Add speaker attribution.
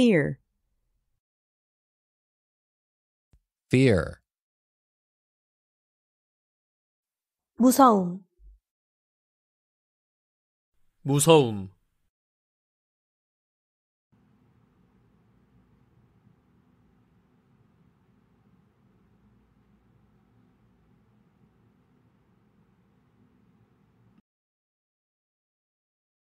Speaker 1: Fear. Fear. 무서움.
Speaker 2: 무서움.